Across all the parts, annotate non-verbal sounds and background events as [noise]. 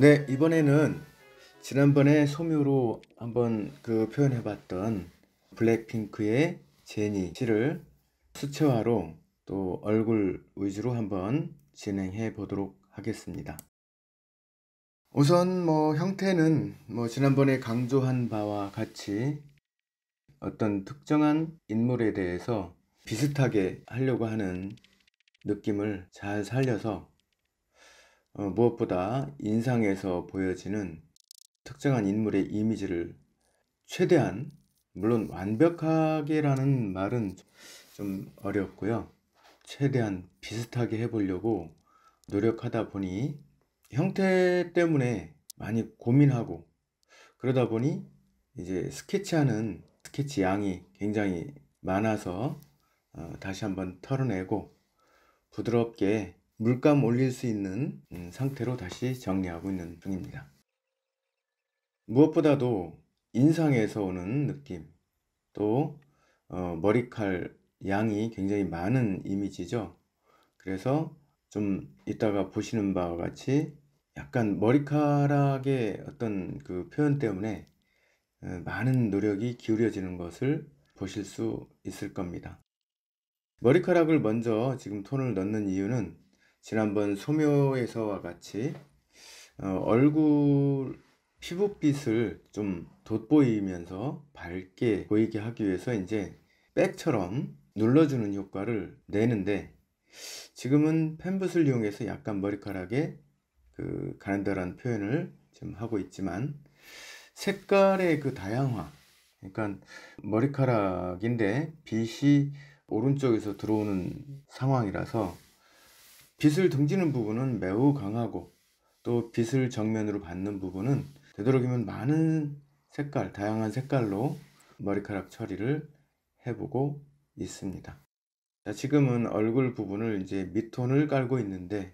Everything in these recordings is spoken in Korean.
네, 이번에는 지난번에 소묘로 한번 그 표현해봤던 블랙핑크의 제니 씨를 수채화로 또 얼굴 위주로 한번 진행해 보도록 하겠습니다. 우선 뭐 형태는 뭐 지난번에 강조한 바와 같이 어떤 특정한 인물에 대해서 비슷하게 하려고 하는 느낌을 잘 살려서 어, 무엇보다 인상에서 보여지는 특정한 인물의 이미지를 최대한 물론 완벽하게라는 말은 좀 어렵고요. 최대한 비슷하게 해보려고 노력하다 보니 형태 때문에 많이 고민하고 그러다 보니 이제 스케치하는 스케치 양이 굉장히 많아서 어, 다시 한번 털어내고 부드럽게 물감 올릴 수 있는 음, 상태로 다시 정리하고 있는 중입니다. 무엇보다도 인상에서 오는 느낌 또 어, 머리칼 양이 굉장히 많은 이미지죠. 그래서 좀 이따가 보시는 바와 같이 약간 머리카락의 어떤 그 표현 때문에 어, 많은 노력이 기울여지는 것을 보실 수 있을 겁니다. 머리카락을 먼저 지금 톤을 넣는 이유는 지난번 소묘에서와 같이 어, 얼굴 피부빛을 좀 돋보이면서 밝게 보이게 하기 위해서 이제 백처럼 눌러주는 효과를 내는데 지금은 펜붓을 이용해서 약간 머리카락에 그 가는다라는 표현을 지금 하고 있지만 색깔의 그 다양화 그러니까 머리카락인데 빛이 오른쪽에서 들어오는 상황이라서 빛을 등지는 부분은 매우 강하고 또 빛을 정면으로 받는 부분은 되도록이면 많은 색깔, 다양한 색깔로 머리카락 처리를 해보고 있습니다. 자, 지금은 얼굴 부분을 이제 밑톤을 깔고 있는데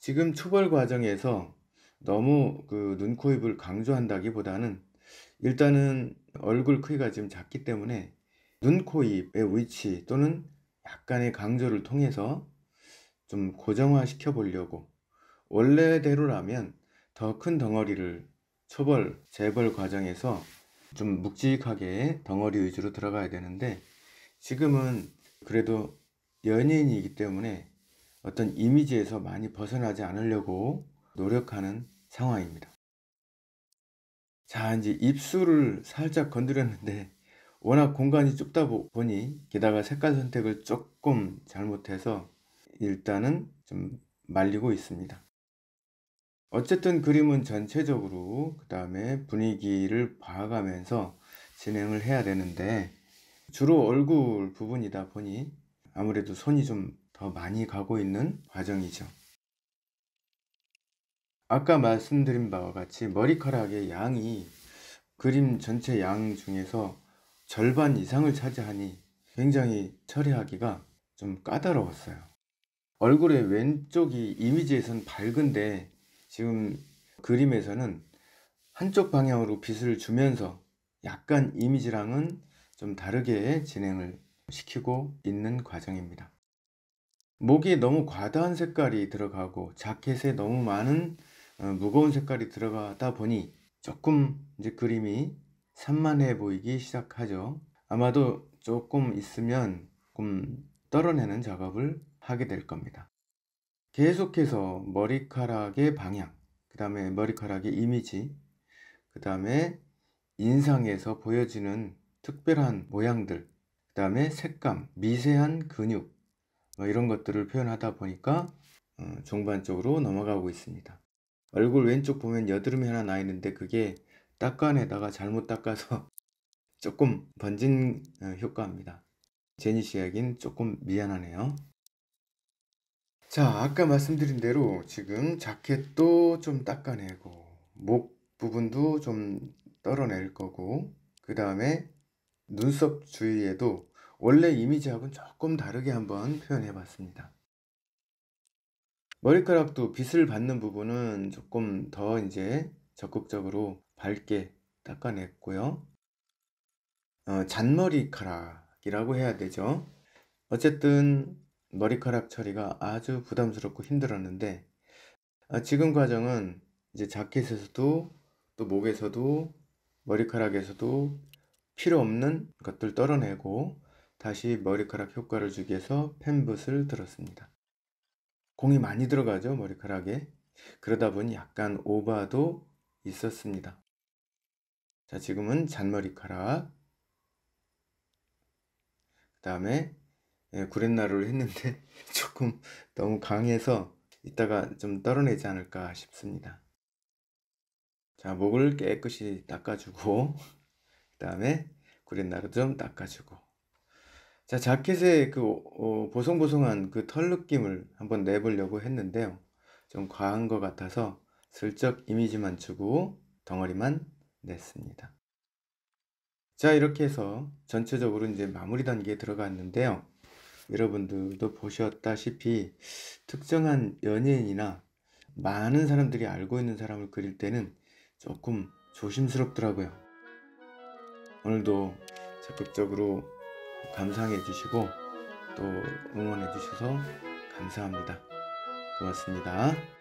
지금 초벌 과정에서 너무 그 눈, 코, 입을 강조한다기 보다는 일단은 얼굴 크기가 지금 작기 때문에 눈, 코, 입의 위치 또는 약간의 강조를 통해서 좀 고정화시켜 보려고 원래대로라면 더 큰 덩어리를 처벌, 재벌 과정에서 좀 묵직하게 덩어리 위주로 들어가야 되는데 지금은 그래도 연예인이기 때문에 어떤 이미지에서 많이 벗어나지 않으려고 노력하는 상황입니다. 자, 이제 입술을 살짝 건드렸는데 워낙 공간이 좁다 보니 게다가 색깔 선택을 조금 잘못해서 일단은 좀 말리고 있습니다. 어쨌든 그림은 전체적으로 그 다음에 분위기를 봐가면서 진행을 해야 되는데 주로 얼굴 부분이다 보니 아무래도 손이 좀 더 많이 가고 있는 과정이죠. 아까 말씀드린 바와 같이 머리카락의 양이 그림 전체 양 중에서 절반 이상을 차지하니 굉장히 처리하기가 좀 까다로웠어요. 얼굴의 왼쪽이 이미지에선 밝은데 지금 그림에서는 한쪽 방향으로 빛을 주면서 약간 이미지랑은 좀 다르게 진행을 시키고 있는 과정입니다. 목에 너무 과다한 색깔이 들어가고 자켓에 너무 많은 어, 무거운 색깔이 들어가다 보니 조금 이제 그림이 산만해 보이기 시작하죠. 아마도 조금 있으면 조금 떨어내는 음, 작업을 하게 될 겁니다. 계속해서 머리카락의 방향, 그 다음에 머리카락의 이미지, 그 다음에 인상에서 보여지는 특별한 모양들, 그 다음에 색감, 미세한 근육, 뭐 이런 것들을 표현하다 보니까 중반쪽으로 어, 넘어가고 있습니다. 얼굴 왼쪽 보면 여드름이 하나 나 있는데 그게 닦아내다가 잘못 닦아서 [laughs] 조금 번진 어, 효과입니다. 제니 씨에겐 조금 미안하네요. 자, 아까 말씀드린 대로 지금 자켓도 좀 닦아내고, 목 부분도 좀 떨어낼 거고, 그 다음에 눈썹 주위에도 원래 이미지하고는 조금 다르게 한번 표현해 봤습니다. 머리카락도 빛을 받는 부분은 조금 더 이제 적극적으로 밝게 닦아냈고요. 어, 잔머리카락이라고 해야 되죠. 어쨌든 머리카락 처리가 아주 부담스럽고 힘들었는데 아, 지금 과정은 이제 자켓에서도 또 목에서도 머리카락에서도 필요 없는 것들 떨어내고 다시 머리카락 효과를 주기 위해서 펜붓을 들었습니다. 공이 많이 들어가죠 머리카락에 그러다 보니 약간 오바도 있었습니다. 자 지금은 잔머리카락 그 다음에 예, 구렛나루를 했는데 [laughs] 조금 너무 강해서 이따가 좀 떨어내지 않을까 싶습니다. 자, 목을 깨끗이 닦아주고 [laughs] 그 다음에 구렛나루 좀 닦아주고 자, 자켓의 그 어, 어 보송보송한 그 털 느낌을 한번 내보려고 했는데요. 좀 과한 것 같아서 슬쩍 이미지만 주고 덩어리만 냈습니다. 자, 이렇게 해서 전체적으로 이제 마무리 단계에 들어갔는데요. 여러분들도 보셨다시피 특정한 연예인이나 많은 사람들이 알고 있는 사람을 그릴 때는 조금 조심스럽더라고요. 오늘도 적극적으로 감상해 주시고 또 응원해 주셔서 감사합니다. 고맙습니다.